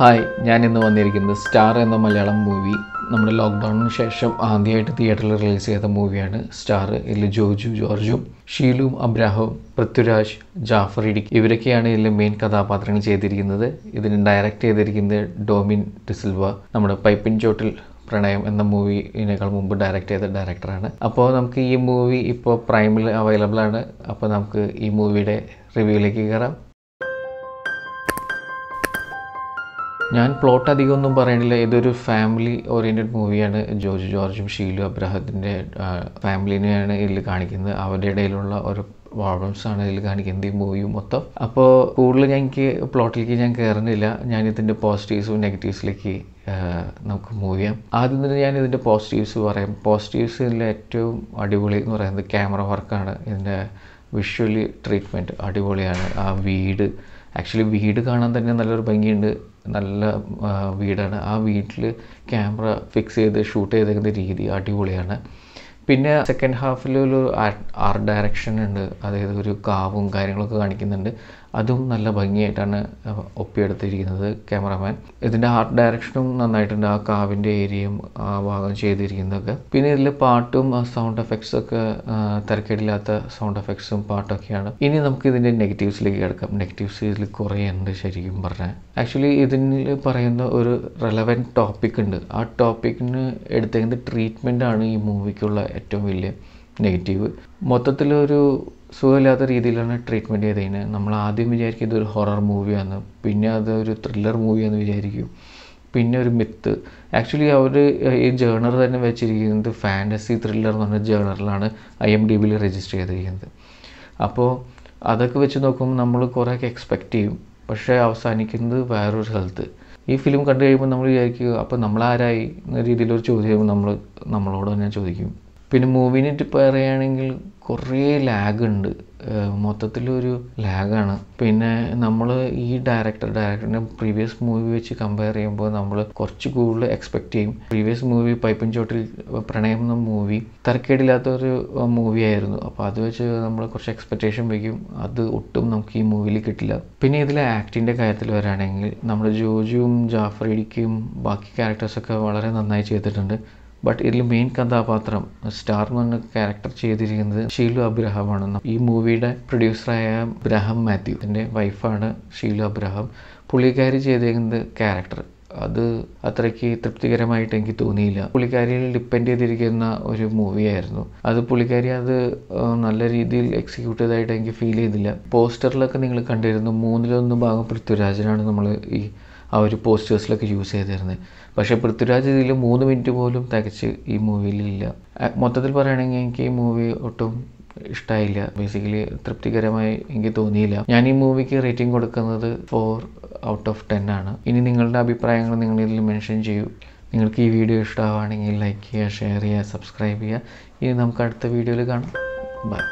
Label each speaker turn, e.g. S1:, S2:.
S1: hi ഞാൻ ഇന്ന് വന്നിരിക്കുന്നത് സ്റ്റാർ എന്ന മലയാളം മൂവി നമ്മുടെ ലോക്ക്ഡൗണിന് ശേഷം ആദ്യമായിട്ട് തിയേറ്ററിൽ റിലീസ് ചെയ്ത മൂവിയാണ് സ്റ്റാർ ഇതിൽ ജോജു ജോർജും ഷീലും അബ്രാഹും പൃഥ്വിരാജ് ജാഫർ ഇടി ഇവരൊക്കെയാണ് ഇതിൽ മെയിൻ കഥാപാത്രങ്ങൾ ചെയ്തിരിക്കുന്നത് ഇതിന് ഡയറക്റ്റ് ചെയ്തിരിക്കുന്നത് ഡോമിൻ ഡിസിൽവ നമ്മുടെ പൈപ്പിൻ ചോട്ടിൽ പ്രണയം എന്ന മൂവിനേക്കാൾ മുമ്പ് ഡയറക്റ്റ് ചെയ്ത ഡയറക്ടറാണ് അപ്പോൾ നമുക്ക് ഈ മൂവി ഇപ്പോൾ പ്രൈമിൽ അവൈലബിൾ ആണ് അപ്പോൾ നമുക്ക് ഈ മൂവിയുടെ റിവ്യൂവിലേക്ക് കയറാം ഞാൻ പ്ലോട്ട് അധികം ഒന്നും പറയണില്ല ഇതൊരു ഫാമിലി ഓറിയൻറ്റഡ് മൂവിയാണ് ജോർജ് ജോർജും ഷീലു അബ്രഹത്തിൻ്റെ ഫാമിലിനെയാണ് ഇതിൽ കാണിക്കുന്നത് അവരുടെ ഇടയിലുള്ള ഒരു പ്രോബ്ലംസ് ആണ് ഇതിൽ കാണിക്കുന്നത് ഈ മൂവി മൊത്തം അപ്പോൾ കൂടുതൽ എനിക്ക് പ്ലോട്ടിലേക്ക് ഞാൻ കയറുന്നില്ല ഞാൻ ഇതിൻ്റെ പോസിറ്റീവ്സും നെഗറ്റീവ്സിലേക്ക് നമുക്ക് മൂവ് ചെയ്യാം ആദ്യം തന്നെ ഞാൻ ഇതിൻ്റെ പോസിറ്റീവ്സ് പറയാം പോസിറ്റീവ്സ് ഇതിൽ ഏറ്റവും അടിപൊളി എന്ന് പറയുന്നത് ക്യാമറ വർക്കാണ് ഇതിൻ്റെ വിഷ്വലി ട്രീറ്റ്മെൻറ്റ് അടിപൊളിയാണ് ആ വീട് ആക്ച്വലി വീട് കാണാൻ തന്നെ നല്ലൊരു ഭംഗിയുണ്ട് നല്ല വീടാണ് ആ വീട്ടിൽ ക്യാമറ ഫിക്സ് ചെയ്ത് ഷൂട്ട് ചെയ്തേക്കുന്ന രീതി അടിപൊളിയാണ് പിന്നെ സെക്കൻഡ് ഹാഫിൽ ഒരു ആർട്ട് ഡയറക്ഷൻ ഉണ്ട് അതായത് ഒരു കാവും കാര്യങ്ങളൊക്കെ കാണിക്കുന്നുണ്ട് അതും നല്ല ഭംഗിയായിട്ടാണ് ഒപ്പിയെടുത്തിരിക്കുന്നത് ക്യാമറാമാൻ ഇതിൻ്റെ ആർട്ട് ഡയറക്ഷനും നന്നായിട്ടുണ്ട് ആ കാവിൻ്റെ ഏരിയയും ആ ഭാഗം ചെയ്തിരിക്കുന്നതൊക്കെ പിന്നെ ഇതിൽ പാട്ടും സൗണ്ട് എഫക്ട്സ് ഒക്കെ തിരക്കേടില്ലാത്ത സൗണ്ട് എഫക്ട്സും പാട്ടൊക്കെയാണ് ഇനി നമുക്ക് ഇതിൻ്റെ നെഗറ്റീവ്സിലേക്ക് കിടക്കാം നെഗറ്റീവ്സ് ഇതിൽ കുറേ ഉണ്ട് ശരിക്കും പറഞ്ഞാൽ ആക്ച്വലി ഇതിൽ പറയുന്ന ഒരു റെലവൻറ്റ് ടോപ്പിക് ഉണ്ട് ആ ടോപ്പിക്കിന് എടുത്തേക്കുന്ന ട്രീറ്റ്മെൻറ്റാണ് ആണ് ഈ മൂവിക്കുള്ള ഏറ്റവും വലിയ നെഗറ്റീവ് മൊത്തത്തിലൊരു സുഖമില്ലാത്ത രീതിയിലാണ് ട്രീറ്റ്മെൻറ്റ് ചെയ്ത് കഴിഞ്ഞാൽ നമ്മൾ ആദ്യം വിചാരിക്കും ഇതൊരു ഹൊറർ മൂവിയാണെന്ന് പിന്നെ അതൊരു ത്രില്ലർ മൂവിയാണെന്ന് വിചാരിക്കും പിന്നെ ഒരു മിത്ത് ആക്ച്വലി അവർ ഈ ജേണർ തന്നെ വെച്ചിരിക്കുന്നത് ഫാൻറ്റസി ത്രില്ലർ എന്ന് പറഞ്ഞ ജേണറിലാണ് ഐ എം ഡി ബിയിൽ രജിസ്റ്റർ ചെയ്തിരിക്കുന്നത് അപ്പോൾ അതൊക്കെ വെച്ച് നോക്കുമ്പോൾ നമ്മൾ കുറേയൊക്കെ എക്സ്പെക്റ്റ് ചെയ്യും പക്ഷേ അവസാനിക്കുന്നത് വേറൊരു ഹെൽത്ത് ഈ ഫിലിം കണ്ടു കഴിയുമ്പോൾ നമ്മൾ വിചാരിക്കും അപ്പോൾ നമ്മളാരായി എന്ന രീതിയിലൊരു ചോദ്യം നമ്മൾ നമ്മളോട് തന്നെ ചോദിക്കും പിന്നെ മൂവിനെ പറയുകയാണെങ്കിൽ കുറേ ലാഗുണ്ട് മൊത്തത്തിലൊരു ലാഗാണ് പിന്നെ നമ്മൾ ഈ ഡയറക്ടർ ഡയറക്ടറിൻ്റെ പ്രീവിയസ് മൂവി വെച്ച് കമ്പയർ ചെയ്യുമ്പോൾ നമ്മൾ കുറച്ച് കൂടുതൽ എക്സ്പെക്റ്റ് ചെയ്യും പ്രീവിയസ് മൂവി പൈപ്പൻ ചോട്ടിൽ പ്രണയം എന്ന മൂവി തരക്കേടില്ലാത്ത ഒരു മൂവി ആയിരുന്നു അപ്പോൾ അത് വെച്ച് നമ്മൾ കുറച്ച് എക്സ്പെക്റ്റേഷൻ വയ്ക്കും അത് ഒട്ടും നമുക്ക് ഈ മൂവിയിൽ കിട്ടില്ല പിന്നെ ഇതിലെ ആക്ടിൻ്റെ കാര്യത്തിൽ വരാണെങ്കിൽ നമ്മുടെ ജോജുവും ജാഫറിക്കും ബാക്കി ക്യാരക്ടേഴ്സൊക്കെ വളരെ നന്നായി ചെയ്തിട്ടുണ്ട് ബട്ട് ഇതിൽ മെയിൻ കഥാപാത്രം സ്റ്റാർ എന്ന് ക്യാരക്ടർ ചെയ്തിരിക്കുന്നത് ഷീലു അബ്രഹാമാണ് ഈ മൂവിയുടെ പ്രൊഡ്യൂസറായ അബ്രഹാം മാത്യു എൻ്റെ വൈഫാണ് ഷീലു അബ്രഹാം പുള്ളിക്കാരി ചെയ്തിരിക്കുന്നത് ക്യാരക്ടർ അത് അത്രയ്ക്ക് തൃപ്തികരമായിട്ട് എനിക്ക് തോന്നിയില്ല പുള്ളിക്കാരിയിൽ ഡിപ്പെൻഡ് ചെയ്തിരിക്കുന്ന ഒരു മൂവിയായിരുന്നു അത് പുള്ളിക്കാരി അത് നല്ല രീതിയിൽ എക്സിക്യൂട്ട് ചെയ്തതായിട്ട് എനിക്ക് ഫീൽ ചെയ്തില്ല പോസ്റ്ററിലൊക്കെ നിങ്ങൾ കണ്ടിരുന്നു മൂന്നിലൊന്ന് ഭാഗം പൃഥ്വിരാജനാണ് നമ്മൾ ഈ ആ ഒരു പോസ്റ്റേഴ്സിലൊക്കെ യൂസ് ചെയ്തിരുന്നത് പക്ഷേ പൃഥ്വിരാജ് ഇതിൽ മൂന്ന് മിനിറ്റ് പോലും തികച്ച് ഈ മൂവിയിലില്ല മൊത്തത്തിൽ പറയുകയാണെങ്കിൽ എനിക്ക് ഈ മൂവി ഒട്ടും ഇഷ്ടമായില്ല ബേസിക്കലി തൃപ്തികരമായി എനിക്ക് തോന്നിയില്ല ഞാൻ ഈ മൂവിക്ക് റേറ്റിംഗ് കൊടുക്കുന്നത് ഫോർ ഔട്ട് ഓഫ് ടെൻ ആണ് ഇനി നിങ്ങളുടെ അഭിപ്രായങ്ങൾ നിങ്ങൾ ഇതിൽ മെൻഷൻ ചെയ്യൂ നിങ്ങൾക്ക് ഈ വീഡിയോ ഇഷ്ടമാവുകയാണെങ്കിൽ ലൈക്ക് ചെയ്യുക ഷെയർ ചെയ്യുക സബ്സ്ക്രൈബ് ചെയ്യുക ഇനി നമുക്ക് അടുത്ത വീഡിയോയിൽ കാണാം ബൈ